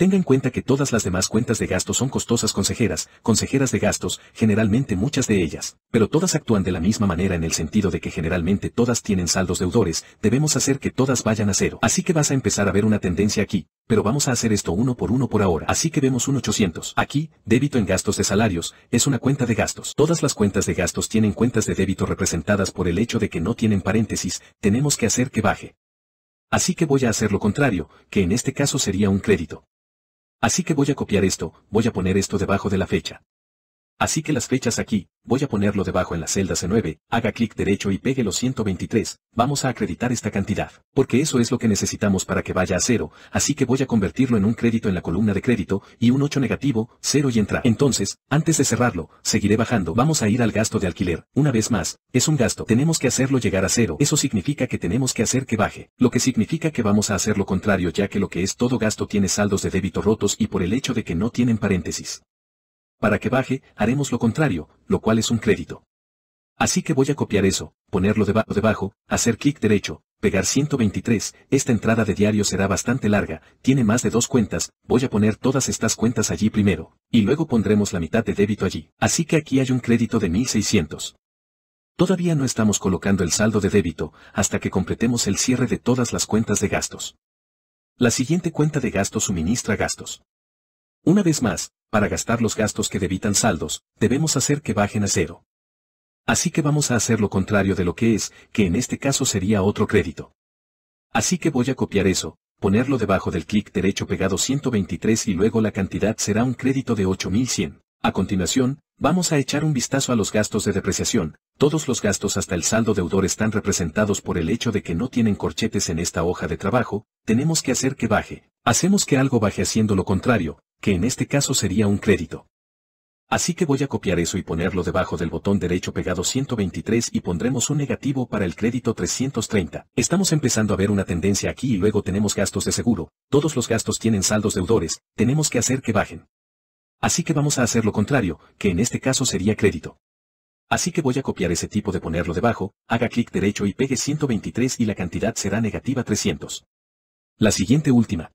Tenga en cuenta que todas las demás cuentas de gastos son costosas consejeras, consejeras de gastos, generalmente muchas de ellas, pero todas actúan de la misma manera en el sentido de que generalmente todas tienen saldos deudores, debemos hacer que todas vayan a cero. Así que vas a empezar a ver una tendencia aquí, pero vamos a hacer esto uno por uno por ahora. Así que vemos un 800. Aquí, débito en gastos de salarios, es una cuenta de gastos. Todas las cuentas de gastos tienen cuentas de débito representadas por el hecho de que no tienen paréntesis, tenemos que hacer que baje. Así que voy a hacer lo contrario, que en este caso sería un crédito. Así que voy a copiar esto, voy a poner esto debajo de la fecha. Así que las fechas aquí, voy a ponerlo debajo en la celda C9, haga clic derecho y pegue los 123, vamos a acreditar esta cantidad, porque eso es lo que necesitamos para que vaya a cero, así que voy a convertirlo en un crédito en la columna de crédito, y un 8 negativo, 0 y entra. Entonces, antes de cerrarlo, seguiré bajando, vamos a ir al gasto de alquiler, una vez más, es un gasto, tenemos que hacerlo llegar a cero, eso significa que tenemos que hacer que baje, lo que significa que vamos a hacer lo contrario ya que lo que es todo gasto tiene saldos de débito rotos y por el hecho de que no tienen paréntesis para que baje, haremos lo contrario, lo cual es un crédito. Así que voy a copiar eso, ponerlo debajo, hacer clic derecho, pegar 123, esta entrada de diario será bastante larga, tiene más de dos cuentas, voy a poner todas estas cuentas allí primero, y luego pondremos la mitad de débito allí. Así que aquí hay un crédito de 1600. Todavía no estamos colocando el saldo de débito, hasta que completemos el cierre de todas las cuentas de gastos. La siguiente cuenta de gastos suministra gastos. Una vez más, para gastar los gastos que debitan saldos, debemos hacer que bajen a cero. Así que vamos a hacer lo contrario de lo que es, que en este caso sería otro crédito. Así que voy a copiar eso, ponerlo debajo del clic derecho pegado 123 y luego la cantidad será un crédito de 8100. A continuación, vamos a echar un vistazo a los gastos de depreciación, todos los gastos hasta el saldo deudor están representados por el hecho de que no tienen corchetes en esta hoja de trabajo, tenemos que hacer que baje. Hacemos que algo baje haciendo lo contrario, que en este caso sería un crédito. Así que voy a copiar eso y ponerlo debajo del botón derecho pegado 123 y pondremos un negativo para el crédito 330. Estamos empezando a ver una tendencia aquí y luego tenemos gastos de seguro, todos los gastos tienen saldos deudores, tenemos que hacer que bajen. Así que vamos a hacer lo contrario, que en este caso sería crédito. Así que voy a copiar ese tipo de ponerlo debajo, haga clic derecho y pegue 123 y la cantidad será negativa 300. La siguiente última,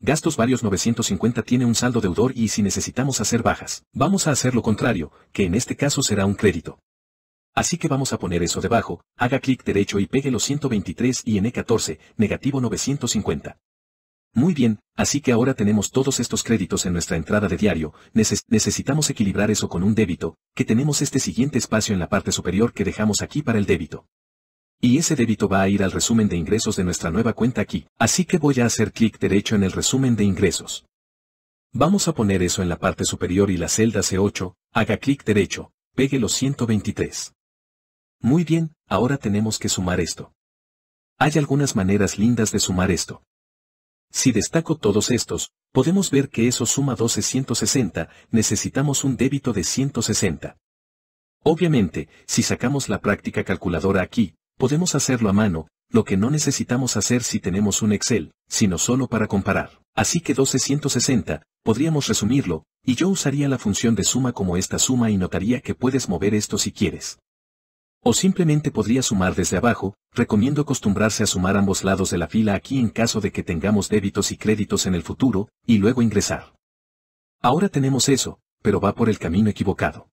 Gastos varios 950 tiene un saldo deudor y si necesitamos hacer bajas, vamos a hacer lo contrario, que en este caso será un crédito. Así que vamos a poner eso debajo, haga clic derecho y pegue los 123 y en E14, negativo 950. Muy bien, así que ahora tenemos todos estos créditos en nuestra entrada de diario, necesitamos equilibrar eso con un débito, que tenemos este siguiente espacio en la parte superior que dejamos aquí para el débito y ese débito va a ir al resumen de ingresos de nuestra nueva cuenta aquí, así que voy a hacer clic derecho en el resumen de ingresos. Vamos a poner eso en la parte superior y la celda C8, haga clic derecho, pegue los 123. Muy bien, ahora tenemos que sumar esto. Hay algunas maneras lindas de sumar esto. Si destaco todos estos, podemos ver que eso suma 1260, necesitamos un débito de 160. Obviamente, si sacamos la práctica calculadora aquí, Podemos hacerlo a mano, lo que no necesitamos hacer si tenemos un Excel, sino solo para comparar. Así que 1260, podríamos resumirlo, y yo usaría la función de suma como esta suma y notaría que puedes mover esto si quieres. O simplemente podría sumar desde abajo, recomiendo acostumbrarse a sumar ambos lados de la fila aquí en caso de que tengamos débitos y créditos en el futuro, y luego ingresar. Ahora tenemos eso, pero va por el camino equivocado.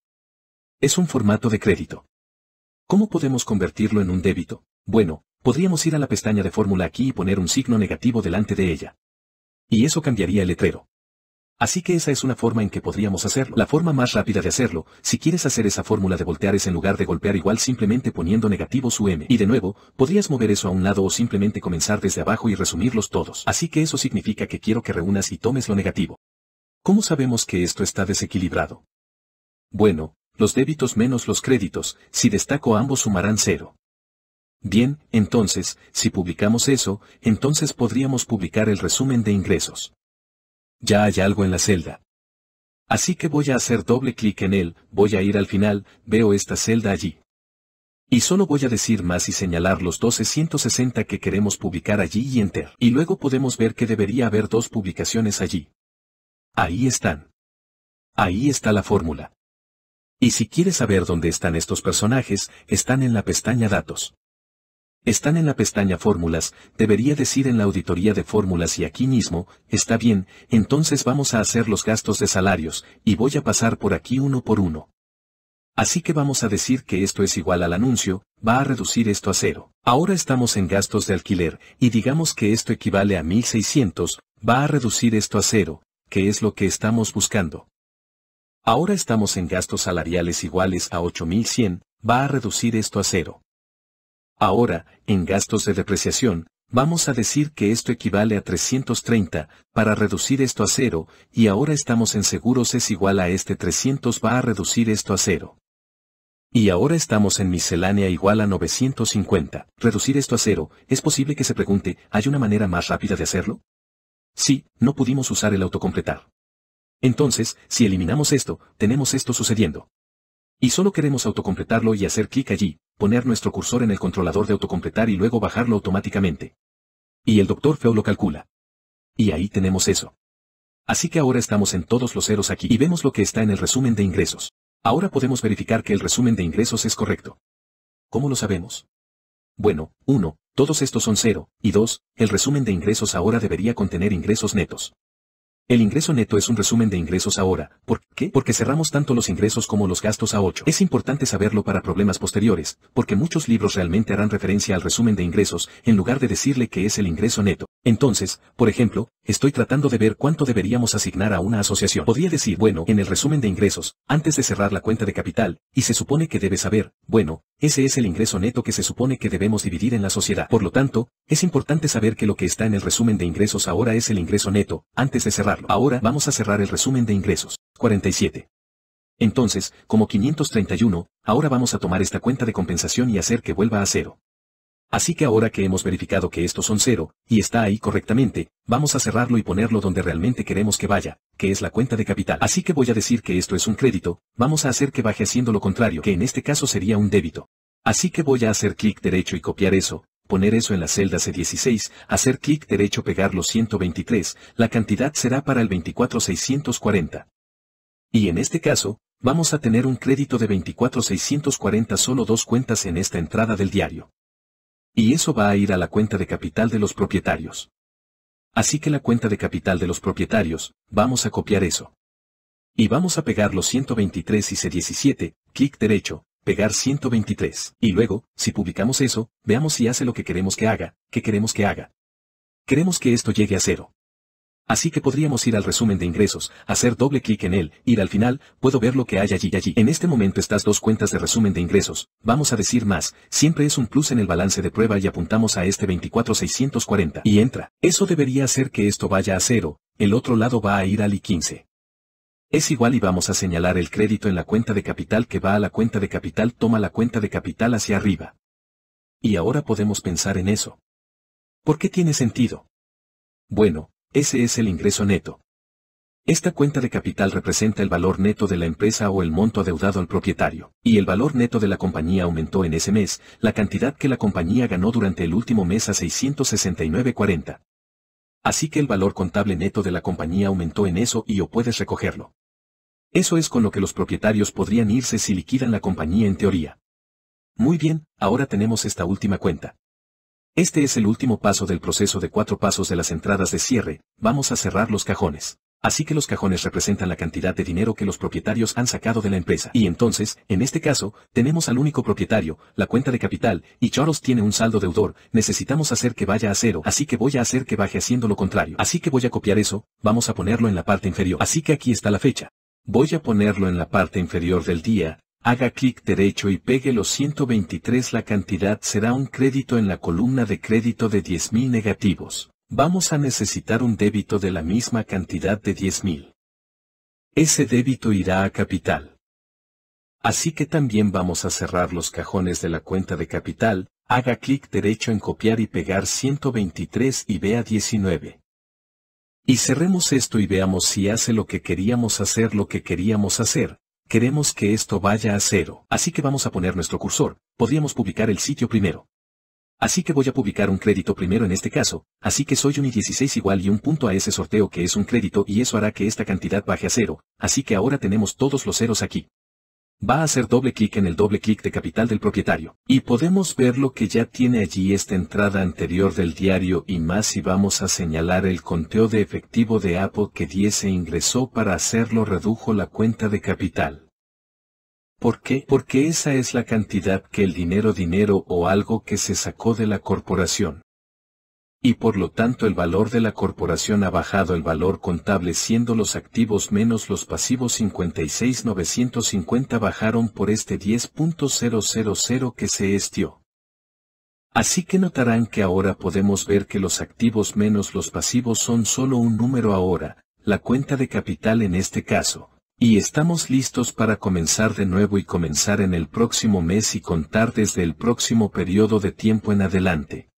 Es un formato de crédito. ¿Cómo podemos convertirlo en un débito? Bueno, podríamos ir a la pestaña de fórmula aquí y poner un signo negativo delante de ella. Y eso cambiaría el letrero. Así que esa es una forma en que podríamos hacerlo. La forma más rápida de hacerlo, si quieres hacer esa fórmula de voltear es en lugar de golpear igual simplemente poniendo negativo su m. Y de nuevo, podrías mover eso a un lado o simplemente comenzar desde abajo y resumirlos todos. Así que eso significa que quiero que reúnas y tomes lo negativo. ¿Cómo sabemos que esto está desequilibrado? Bueno, los débitos menos los créditos, si destaco ambos sumarán cero. Bien, entonces, si publicamos eso, entonces podríamos publicar el resumen de ingresos. Ya hay algo en la celda. Así que voy a hacer doble clic en él, voy a ir al final, veo esta celda allí. Y solo voy a decir más y señalar los 1260 que queremos publicar allí y enter. Y luego podemos ver que debería haber dos publicaciones allí. Ahí están. Ahí está la fórmula. Y si quieres saber dónde están estos personajes, están en la pestaña Datos. Están en la pestaña Fórmulas, debería decir en la auditoría de fórmulas y aquí mismo, está bien, entonces vamos a hacer los gastos de salarios, y voy a pasar por aquí uno por uno. Así que vamos a decir que esto es igual al anuncio, va a reducir esto a cero. Ahora estamos en gastos de alquiler, y digamos que esto equivale a 1600, va a reducir esto a cero, que es lo que estamos buscando. Ahora estamos en gastos salariales iguales a 8.100, va a reducir esto a cero. Ahora, en gastos de depreciación, vamos a decir que esto equivale a 330, para reducir esto a cero, y ahora estamos en seguros es igual a este 300 va a reducir esto a cero. Y ahora estamos en miscelánea igual a 950. Reducir esto a cero, es posible que se pregunte, ¿hay una manera más rápida de hacerlo? Sí, no pudimos usar el autocompletar. Entonces, si eliminamos esto, tenemos esto sucediendo. Y solo queremos autocompletarlo y hacer clic allí, poner nuestro cursor en el controlador de autocompletar y luego bajarlo automáticamente. Y el doctor Feo lo calcula. Y ahí tenemos eso. Así que ahora estamos en todos los ceros aquí y vemos lo que está en el resumen de ingresos. Ahora podemos verificar que el resumen de ingresos es correcto. ¿Cómo lo sabemos? Bueno, 1, todos estos son cero, y 2, el resumen de ingresos ahora debería contener ingresos netos. El ingreso neto es un resumen de ingresos ahora. ¿Por qué? Porque cerramos tanto los ingresos como los gastos a 8. Es importante saberlo para problemas posteriores, porque muchos libros realmente harán referencia al resumen de ingresos, en lugar de decirle que es el ingreso neto. Entonces, por ejemplo, Estoy tratando de ver cuánto deberíamos asignar a una asociación. Podría decir, bueno, en el resumen de ingresos, antes de cerrar la cuenta de capital, y se supone que debe saber, bueno, ese es el ingreso neto que se supone que debemos dividir en la sociedad. Por lo tanto, es importante saber que lo que está en el resumen de ingresos ahora es el ingreso neto, antes de cerrarlo. Ahora vamos a cerrar el resumen de ingresos. 47. Entonces, como 531, ahora vamos a tomar esta cuenta de compensación y hacer que vuelva a cero. Así que ahora que hemos verificado que estos son cero, y está ahí correctamente, vamos a cerrarlo y ponerlo donde realmente queremos que vaya, que es la cuenta de capital. Así que voy a decir que esto es un crédito, vamos a hacer que baje haciendo lo contrario, que en este caso sería un débito. Así que voy a hacer clic derecho y copiar eso, poner eso en la celda C16, hacer clic derecho pegar los 123, la cantidad será para el 24640. Y en este caso, vamos a tener un crédito de 24640 solo dos cuentas en esta entrada del diario. Y eso va a ir a la cuenta de capital de los propietarios. Así que la cuenta de capital de los propietarios, vamos a copiar eso. Y vamos a pegar los 123 y C17, clic derecho, pegar 123. Y luego, si publicamos eso, veamos si hace lo que queremos que haga, que queremos que haga. Queremos que esto llegue a cero. Así que podríamos ir al resumen de ingresos, hacer doble clic en él, ir al final, puedo ver lo que hay allí y allí. En este momento estas dos cuentas de resumen de ingresos, vamos a decir más, siempre es un plus en el balance de prueba y apuntamos a este 24640 y entra. Eso debería hacer que esto vaya a cero, el otro lado va a ir al I15. Es igual y vamos a señalar el crédito en la cuenta de capital que va a la cuenta de capital toma la cuenta de capital hacia arriba. Y ahora podemos pensar en eso. ¿Por qué tiene sentido? Bueno, ese es el ingreso neto. Esta cuenta de capital representa el valor neto de la empresa o el monto adeudado al propietario, y el valor neto de la compañía aumentó en ese mes, la cantidad que la compañía ganó durante el último mes a 669.40. Así que el valor contable neto de la compañía aumentó en eso y o puedes recogerlo. Eso es con lo que los propietarios podrían irse si liquidan la compañía en teoría. Muy bien, ahora tenemos esta última cuenta. Este es el último paso del proceso de cuatro pasos de las entradas de cierre, vamos a cerrar los cajones. Así que los cajones representan la cantidad de dinero que los propietarios han sacado de la empresa. Y entonces, en este caso, tenemos al único propietario, la cuenta de capital, y Charles tiene un saldo deudor, necesitamos hacer que vaya a cero, así que voy a hacer que baje haciendo lo contrario. Así que voy a copiar eso, vamos a ponerlo en la parte inferior. Así que aquí está la fecha. Voy a ponerlo en la parte inferior del día, haga clic derecho y pegue los 123 la cantidad será un crédito en la columna de crédito de 10.000 negativos. Vamos a necesitar un débito de la misma cantidad de 10.000. Ese débito irá a capital. Así que también vamos a cerrar los cajones de la cuenta de capital, haga clic derecho en copiar y pegar 123 y vea 19. Y cerremos esto y veamos si hace lo que queríamos hacer lo que queríamos hacer, Queremos que esto vaya a cero, así que vamos a poner nuestro cursor, podríamos publicar el sitio primero. Así que voy a publicar un crédito primero en este caso, así que soy un i16 igual y un punto a ese sorteo que es un crédito y eso hará que esta cantidad baje a cero, así que ahora tenemos todos los ceros aquí va a hacer doble clic en el doble clic de capital del propietario. Y podemos ver lo que ya tiene allí esta entrada anterior del diario y más si vamos a señalar el conteo de efectivo de Apple que 10 e ingresó para hacerlo redujo la cuenta de capital. ¿Por qué? Porque esa es la cantidad que el dinero dinero o algo que se sacó de la corporación y por lo tanto el valor de la corporación ha bajado el valor contable siendo los activos menos los pasivos 56.950 bajaron por este 10.000 que se estió. Así que notarán que ahora podemos ver que los activos menos los pasivos son solo un número ahora, la cuenta de capital en este caso, y estamos listos para comenzar de nuevo y comenzar en el próximo mes y contar desde el próximo periodo de tiempo en adelante.